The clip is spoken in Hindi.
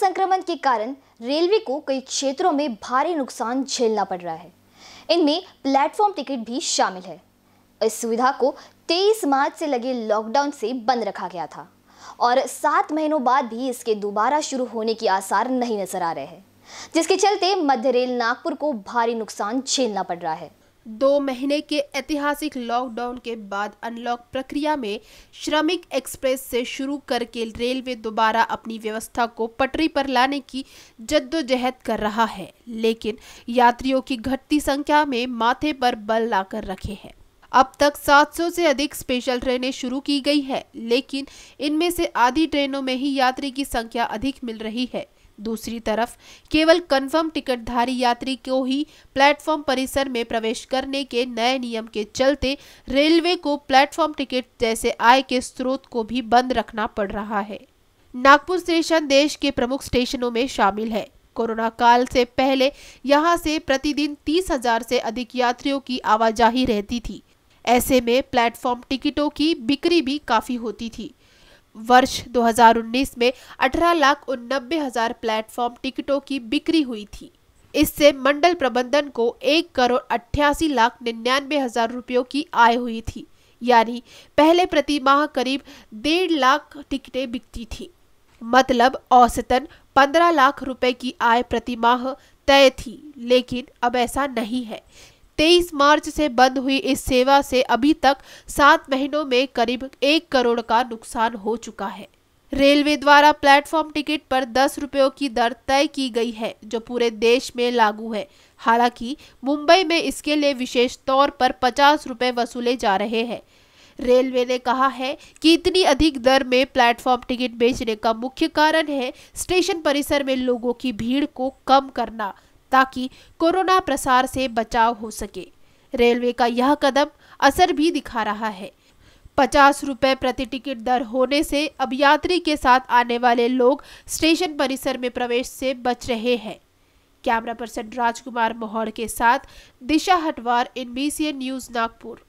संक्रमण के कारण रेलवे को कई क्षेत्रों में भारी नुकसान झेलना पड़ रहा है इनमें प्लेटफॉर्म टिकट भी शामिल है इस सुविधा को 23 मार्च से लगे लॉकडाउन से बंद रखा गया था और सात महीनों बाद भी इसके दोबारा शुरू होने के आसार नहीं नजर आ रहे हैं जिसके चलते मध्य रेल नागपुर को भारी नुकसान झेलना पड़ रहा है दो महीने के ऐतिहासिक लॉकडाउन के बाद अनलॉक प्रक्रिया में श्रमिक एक्सप्रेस से शुरू करके रेलवे दोबारा अपनी व्यवस्था को पटरी पर लाने की जद्दोजहद कर रहा है लेकिन यात्रियों की घटती संख्या में माथे पर बल लाकर रखे हैं अब तक 700 से अधिक स्पेशल ट्रेनें शुरू की गई है लेकिन इनमें से आधी ट्रेनों में ही यात्री की संख्या अधिक मिल रही है दूसरी तरफ केवल कन्फर्म टिकटधारी यात्री को ही प्लेटफॉर्म परिसर में प्रवेश करने के नए नियम के चलते रेलवे को प्लेटफॉर्म टिकट जैसे आय के स्रोत को भी बंद रखना पड़ रहा है नागपुर स्टेशन देश के प्रमुख स्टेशनों में शामिल है कोरोना काल से पहले यहाँ से प्रतिदिन तीस हजार से अधिक यात्रियों की आवाजाही रहती थी ऐसे में प्लेटफॉर्म टिकटों की बिक्री भी काफी होती थी वर्ष 2019 में अठारह लाख उन्नबे हजार प्लेटफॉर्म टिकटों की बिक्री हुई थी इससे मंडल प्रबंधन को एक करोड़ अट्ठासी लाख निन्यानवे हजार रुपयों की आय हुई थी यानी पहले प्रति माह करीब डेढ़ लाख टिकटें बिकती थी मतलब औसतन पंद्रह लाख रुपए की आय प्रति माह तय थी लेकिन अब ऐसा नहीं है तेईस मार्च से बंद हुई इस सेवा से अभी तक सात महीनों में करीब एक करोड़ का नुकसान हो चुका है रेलवे द्वारा प्लेटफॉर्म टिकट पर दस रुपयों की दर तय की गई है जो पूरे देश में लागू है हालांकि मुंबई में इसके लिए विशेष तौर पर पचास रुपये वसूले जा रहे हैं रेलवे ने कहा है कि इतनी अधिक दर में प्लेटफॉर्म टिकट बेचने का मुख्य कारण है स्टेशन परिसर में लोगों की भीड़ को कम करना ताकि कोरोना प्रसार से बचाव हो सके रेलवे का यह कदम असर भी दिखा रहा है पचास रुपये प्रति टिकट दर होने से अब यात्री के साथ आने वाले लोग स्टेशन परिसर में प्रवेश से बच रहे हैं कैमरा पर्सन राजकुमार मोहड़ के साथ Disha Hatwar N B news Nagpur